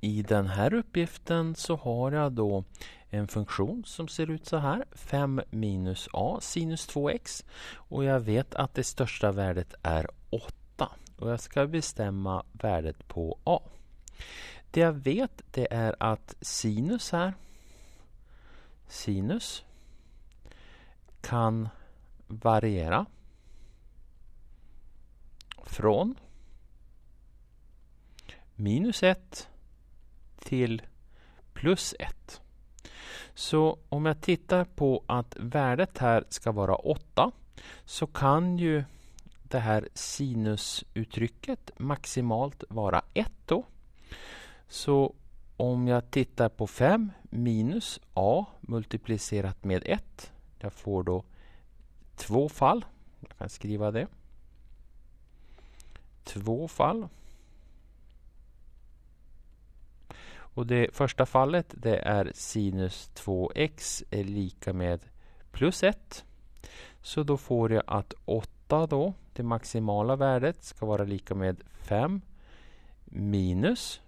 I den här uppgiften så har jag då en funktion som ser ut så här 5 minus a sinus 2x och jag vet att det största värdet är 8 och jag ska bestämma värdet på a. Det jag vet det är att sinus här sinus kan variera från minus 1 till plus 1. Så om jag tittar på att värdet här ska vara 8 så kan ju det här sinusuttrycket maximalt vara 1 då. Så om jag tittar på 5 minus a multiplicerat med 1. Jag får då två fall. Jag kan skriva det. Två fall. Och det första fallet det är sinus 2x är lika med plus 1. Så då får jag att 8 då, det maximala värdet, ska vara lika med 5 minus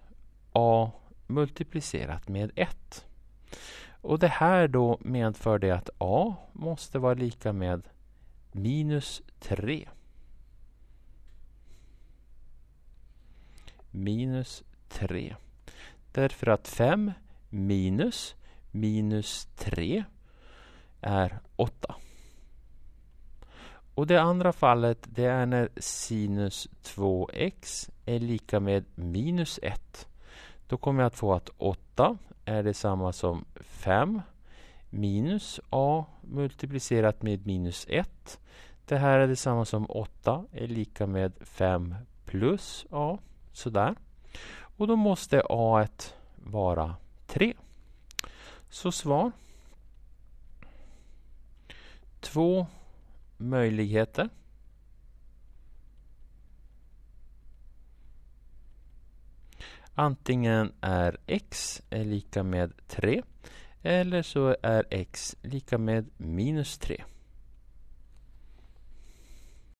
a multiplicerat med 1. Och det här då medför det att a måste vara lika med minus 3. Minus 3. Därför att 5 minus minus 3 är 8. Och det andra fallet det är när sinus 2x är lika med minus 1. Då kommer jag att få att 8 är detsamma som 5 minus a multiplicerat med minus 1. Det här är detsamma som 8 är lika med 5 plus a. Sådär. Och då måste a vara 3. Så svar. Två möjligheter. Antingen är x är lika med 3 eller så är x lika med minus 3.